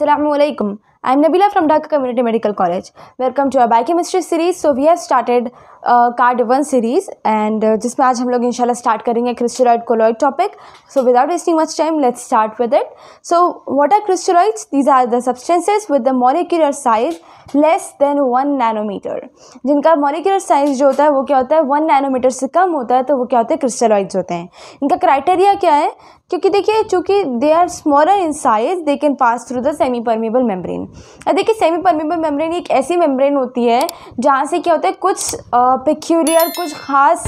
Assalamu alaikum. I'm Nabila from Dhaka Community Medical College. Welcome to our biochemistry series. So we have started card one series and जिसमें आज हम लोग इनशाला start करेंगे crystalloid colloid topic so without wasting much time let's start with it so what are crystalloids these are the substances with the molecular size less than one nanometer जिनका molecular size जो होता है वो क्या होता है one nanometer से कम होता है तो वो क्या होते हैं क्रिस्टोराइड्स होते हैं इनका क्राइटेरिया क्या है क्योंकि देखिए चूंकि they are smaller in size they can pass through the semi permeable membrane देखिए सेमी परमेबल मेम्ब्रेन एक ऐसी मेम्ब्रेन होती है जहाँ से क्या होता है कुछ आ, पिक्यूलियर कुछ ख़ास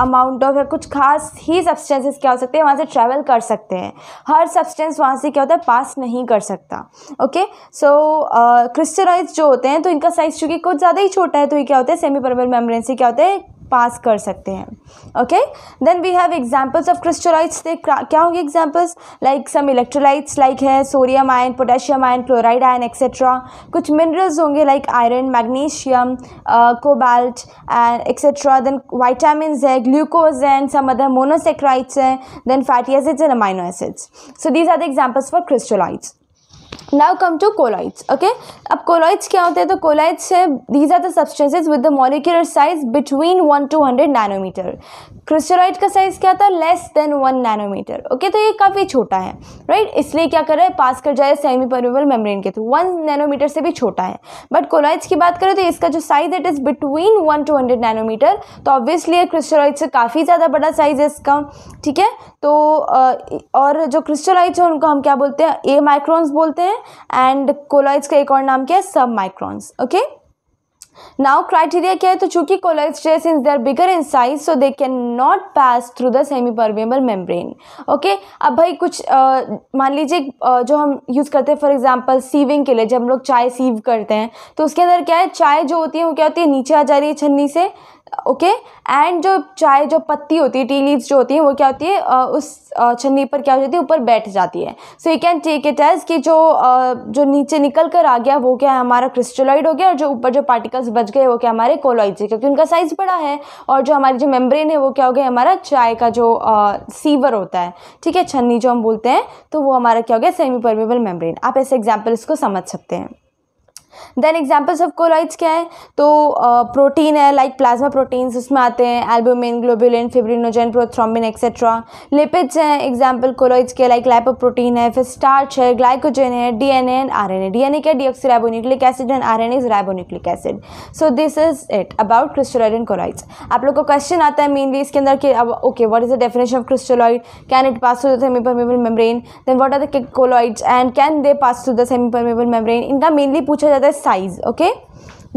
अमाउंट ऑफ या कुछ खास ही सब्सटेंसेस क्या हो सकते हैं वहाँ से ट्रैवल कर सकते हैं हर सब्सटेंस वहाँ से क्या होता है पास नहीं कर सकता ओके सो क्रिस्टलाइज जो होते हैं तो इनका साइज़ चूँकि कुछ ज़्यादा ही छोटा है तो ये क्या होता है सेमी परमेबल मेम्ब्रेन से क्या होता है पास कर सकते हैं okay then we have examples of crystalloids they क्या होंगे examples like some electrolytes like है sodium ion potassium ion chloride ion etcetera कुछ मिनरल्स होंगे like iron magnesium cobalt and etcetera then vitamin है glucose and some other monosaccharides हैं then fatty acids and amino acids so these are the examples for crystalloids now come to colloids okay अब colloids क्या होते हैं तो collides है these are the substances with the molecular size between one two hundred nanometer crystalloid का size क्या था less than one nanometer okay तो ये काफ़ी छोटा है राइट इसलिए क्या कर रहा है पास कर जाए सेमी परमेबल मेम्ब्रेन के थ्रू वन नैनोमीटर से भी छोटा है बट कोलाइड्स की बात करें तो इसका जो size it is between one two hundred nanometer तो ऑब्वियसली क्रिस्टलाइट से काफ़ी ज़्यादा बड़ा साइज है इसका ठीक है तो और जो क्रिस्टलाइट्स हैं उनको हम क्या बोलते हैं ए माइक्रॉन्स बोलते हैं एंड कोलाइड्स का एक और नाम क्या है सब माइक्रॉन्स ओके नाउ क्राइटेरिया क्या है तो चूंकि colloids is there bigger in size so they can not pass through the semi permeable membrane okay अब भाई कुछ uh, मान लीजिए uh, जो हम यूज़ करते हैं फॉर एग्जाम्पल सीविंग के लिए जब हम लोग चाय सीव करते हैं तो उसके अंदर क्या है चाय जो होती है वो क्या होती है नीचे आ जा रही है छन्नी से ओके एंड जो चाय जो पत्ती होती है टी लीव्स जो होती है वो क्या होती है उस छन्नी पर क्या हो जाती है ऊपर बैठ जाती है so you can take it as कि जो जो नीचे निकल कर आ गया वो क्या है हमारा क्रिस्टलॉइड हो गया और जो ऊपर जो पार्टिकल्स बच गए वो क्या हमारे कोलॉइड से क्योंकि उनका साइज़ बड़ा है और जो हमारी जो मेम्ब्रेन है वो क्या हो गया हमारा चाय का जो सीवर होता है ठीक है छन्नी जो हम बोलते हैं तो वो हमारा क्या हो गया सेमी परमेबल मेम्ब्रेन आप ऐसे एग्जाम्पल इसको समझ सकते हैं देन एग्जाम्पल्स ऑफ कोलाइड्स क्या तो, है तो प्रोटीन है लाइक प्लाज्मा प्रोटीन्स उसमें आते हैं albumin globulin fibrinogen prothrombin etcetera lipids हैं एग्जाम्पल कोलाइड्स के लाइक प्रोटीन है फिर स्टार्च है ग्लाइकोजन है D N and R N A D N A क्या deoxyribonucleic acid and R N is ribonucleic acid so this is it about crystalloid and colloids आप लोग को question आता है मेनली इसके अंदर कि अब okay what is the definition of crystalloid can it pass to the semi permeable membrane then what are the colloids and can they pass through the semi permeable membrane इनका mainly पूछा जाता है size okay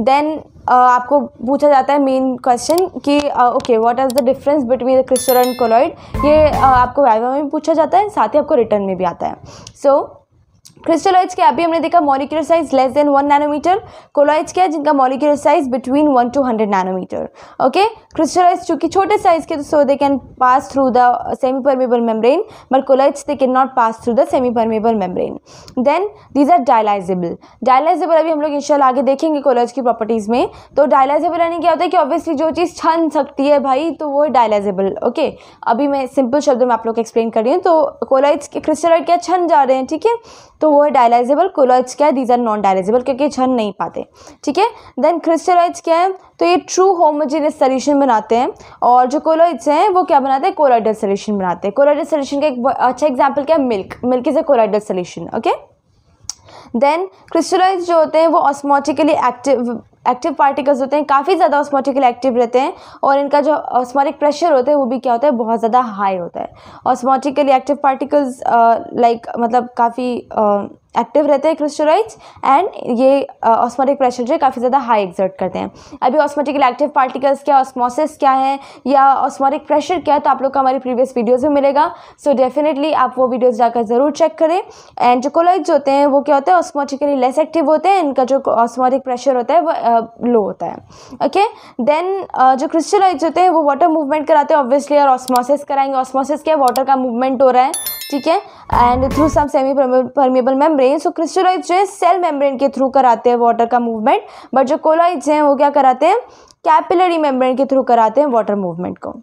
then आपको पूछा जाता है main question कि okay what is the difference between the crystal and colloid ये uh, आपको वाइवा में पूछा जाता है साथ ही आपको रिटर्न में भी आता है सो so, क्रिस्टलाइज के अभी हमने देखा molecular size less than one nanometer colloids क्या है जिनका molecular size between one two hundred nanometer okay crystalloids चूंकि छोटे साइज के तो so they can pass through the semi permeable membrane but colloids they can not pass through the semi permeable membrane then these are dialyzable dialyzable अभी हम लोग इंशाल्लाह आगे देखेंगे कोलाइज की प्रॉपर्टीज़ में तो डायलाइजेबल यानी क्या होता है कि ऑब्वियसली जो चीज़ छन सकती है भाई तो वो डायलाइजेबल ओके अभी मैं सिंपल शब्द में आप लोग एक्सप्लेन कर रही हूँ तो कोलाइज के क्रिस्टलॉइड क्या छन जा रहे हैं ठीक है तो वो है डायलाइजेबल कोलाइज क्या है दीज आर नॉन डायलाइजेबल क्योंकि छन नहीं पाते ठीक है देन क्रिस्टलाइड्स क्या है तो ये ट्रू होमोजीनियस सोल्यूशन बनाते हैं और जो कोलाइड्स हैं वो क्या बनाते हैं कोलाइडल सोल्यूशन बनाते हैं कोलाइडल सोल्यूशन का एक अच्छा एग्जाम्पल क्या है milk milk is a colloidal solution okay then crystalloids जो होते हैं वो ऑस्मोटिकली एक्टिव एक्टिव पार्टिकल्स होते हैं काफ़ी ज़्यादा ऑस्मोटिकली एक्टिव रहते हैं और इनका जो ऑस्मोटिक प्रेशर होता है वो भी क्या होता है बहुत ज़्यादा हाई होता है ऑस्मोटिकली एक्टिव पार्टिकल्स लाइक मतलब काफ़ी एक्टिव रहते हैं क्रिस्टलाइज एंड ये ऑस्मोटिक प्रेशर जो है काफ़ी ज़्यादा हाई एग्जर्ट करते हैं अभी ऑस्मोटिकली एक्टिव पार्टिकल्स क्या ऑस्मोसिस क्या है या ऑस्मोटिक प्रेशर क्या है तो आप लोग को हमारी प्रीवियस वीडियोज़ में मिलेगा सो so डेफिनेटली आप वो वीडियोज़ जाकर ज़रूर चेक करें एंड जो कोलाइज होते हैं वो क्या होते हैं ऑस्मोटिकली लेस एक्टिव होते हैं इनका जो ऑस्मोटिक प्रेशर होता है वो लो होता है ओके देन जो क्रिस्टलाइज होते हैं वो वाटर मूवमेंट कराते हैं ऑब्वियसली और ऑस्मोसिस कराएंगे ऑस्मोसिस क्या वाटर का मूवमेंट हो रहा है ठीक है and through some semi permeable membrane so crystalloids जो है सेल मेम्ब्रेन के थ्रू कराते हैं वाटर का मूवमेंट बट जो कोलाइज हैं वो क्या कराते हैं कैपिलरी मेम्ब्रेन के थ्रू कराते हैं वाटर मूवमेंट को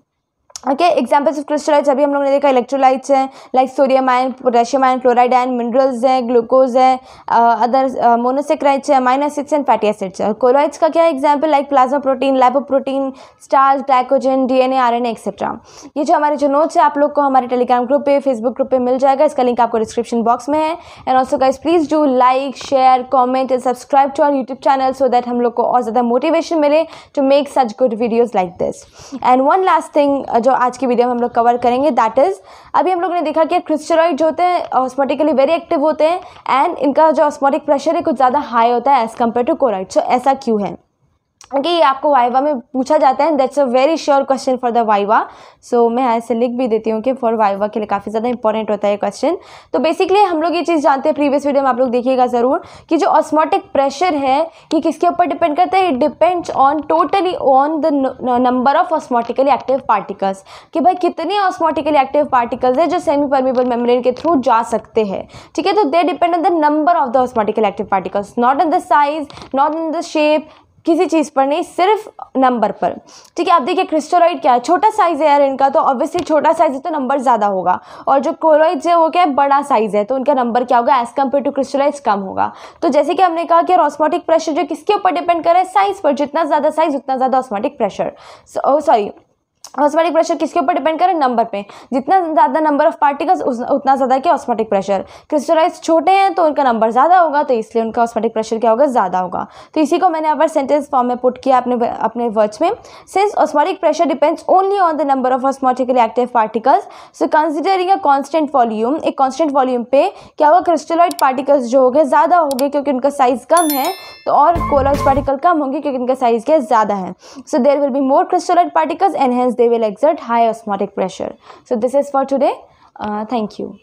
ओके एग्जांपल्स ऑफ क्रिस्टलाइट्स अभी हम लोगों ने देखा इलेक्ट्रोलाइट्स हैं like sodium ion potassium ion chloride ion minerals हैं ग्लूकोज है अदर मोनोसेक्राइट्स हैं amino acids and fatty acids हैं कोलाइट्स का क्या example like plasma protein lipoprotein starch glycogen DNA RNA etcetera ये जो हमारे जो नोट्स है आप लोग को हमारे टेलीग्राम ग्रुप पे फेसबुक ग्रुप पे मिल जाएगा इसका लिंक आपको डिस्क्रिप्शन बॉक्स में है and also guys please do like share comment and subscribe to our YouTube channel so that हम लोग को और ज़्यादा मोटिवेशन मिले to make such good videos like this and one last thing जो जो आज की वीडियो में हम लोग कवर करेंगे दैट इज़ अभी हम लोग ने देखा कि क्रिस्टेरॉइड होते हैं ऑस्मोटिकली वेरी एक्टिव होते हैं एंड इनका जो ऑस्मोटिक प्रेशर है कुछ ज़्यादा हाई होता है as compare to colloid so ऐसा क्यों है कि आपको वाइवा में पूछा जाता है that's a very sure question for the viva so मैं ऐसे लिख भी देती हूँ कि फॉर वाइवा के लिए काफ़ी ज़्यादा इंपॉर्टेंट होता है क्वेश्चन तो बेसिकली हम लोग ये चीज़ जानते हैं प्रीवियस वीडियो में आप लोग देखिएगा ज़रूर कि जो ऑस्मोटिक प्रेशर है ये किसके ऊपर डिपेंड करता है it depends on totally on the number of osmotically active particles कि भाई कितने ऑस्मोटिकली एक्टिव पार्टिकल्स है जो सेमी परमेबल मेम्ब्रेन के थ्रू जा सकते हैं ठीक है तो they depend on the number of the osmotical active particles not on the size not on the shape किसी चीज़ पर नहीं सिर्फ नंबर पर ठीक है आप देखिए क्रिस्टोराइड क्या है छोटा साइज़ है यार इनका तो ऑब्वियसली छोटा साइज़ है तो नंबर ज़्यादा होगा और जो क्लोराइड है वो क्या है बड़ा साइज़ है तो उनका नंबर क्या होगा एज़ कम्पेयर टू क्रिस्टोराइड्स कम होगा तो जैसे कि हमने कहा कि ऑस्मोटिक प्रेशर जो किसके ऊपर डिपेंड करे साइज़ पर जितना ज़्यादा साइज़ उतना ज़्यादा osmotic pressure sorry osmotic pressure किसके ऊपर डिपेंड करें नंबर पे जितना ज़्यादा नंबर ऑफ पार्टिकल्स उतना ज़्यादा क्या ऑस्मेटिक प्रेशर क्रिस्टलाइज छोटे हैं तो उनका नंबर ज़्यादा होगा तो इसलिए उनका ऑस्मेटिक प्रेशर क्या होगा ज़्यादा होगा तो इसी को मैंने यहाँ पर सेंटेंस फॉर्म में पुट किया अपने अपने वर्ड्स में since osmotic pressure depends only on the number of osmotically active particles so considering a constant volume एक कॉन्स्टेंट वॉल्यूम पे क्या होगा क्रिस्टलॉइड पार्टिकल्स जो हो गए ज़्यादा हो गए क्योंकि उनका साइज़ कम है तो और कोलाइज पार्टिकल कम होंगे क्योंकि उनका साइज़ क्या ज़्यादा है so there will be more crystalloid particles enhance they will exert high osmotic pressure. So this is for today. Uh, thank you.